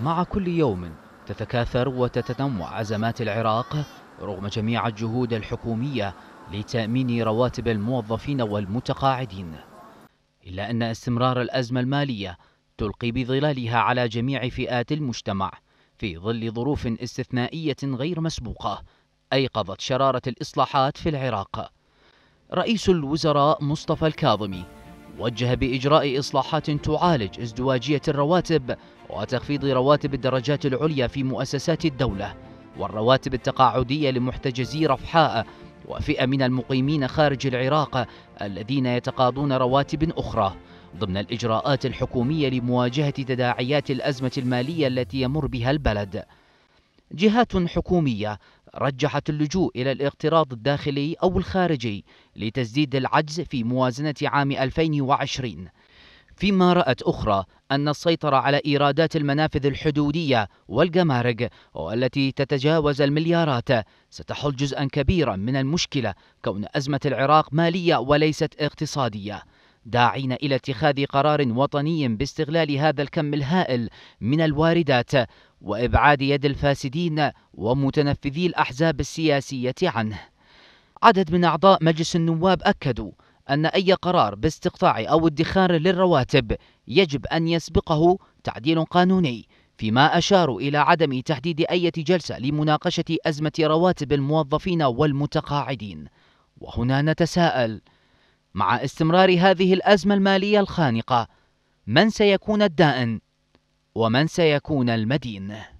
مع كل يوم تتكاثر وتتنوع أزمات العراق رغم جميع الجهود الحكومية لتأمين رواتب الموظفين والمتقاعدين إلا أن استمرار الأزمة المالية تلقي بظلالها على جميع فئات المجتمع في ظل ظروف استثنائية غير مسبوقة أيقظت شرارة الإصلاحات في العراق رئيس الوزراء مصطفى الكاظمي وجه بإجراء إصلاحات تعالج ازدواجية الرواتب وتخفيض رواتب الدرجات العليا في مؤسسات الدولة والرواتب التقاعدية لمحتجزي رفحاء وفئة من المقيمين خارج العراق الذين يتقاضون رواتب أخرى ضمن الإجراءات الحكومية لمواجهة تداعيات الأزمة المالية التي يمر بها البلد جهات حكومية رجحت اللجوء إلى الاقتراض الداخلي أو الخارجي لتسديد العجز في موازنة عام 2020 فيما رأت أخرى أن السيطرة على إيرادات المنافذ الحدودية والجمارك والتي تتجاوز المليارات ستحل جزءا كبيرا من المشكلة كون أزمة العراق مالية وليست اقتصادية داعين إلى اتخاذ قرار وطني باستغلال هذا الكم الهائل من الواردات وإبعاد يد الفاسدين ومتنفذي الأحزاب السياسية عنه عدد من أعضاء مجلس النواب أكدوا أن أي قرار باستقطاع أو ادخار للرواتب يجب أن يسبقه تعديل قانوني فيما أشاروا إلى عدم تحديد أي جلسة لمناقشة أزمة رواتب الموظفين والمتقاعدين وهنا نتساءل مع استمرار هذه الأزمة المالية الخانقة من سيكون الدائن ومن سيكون المدين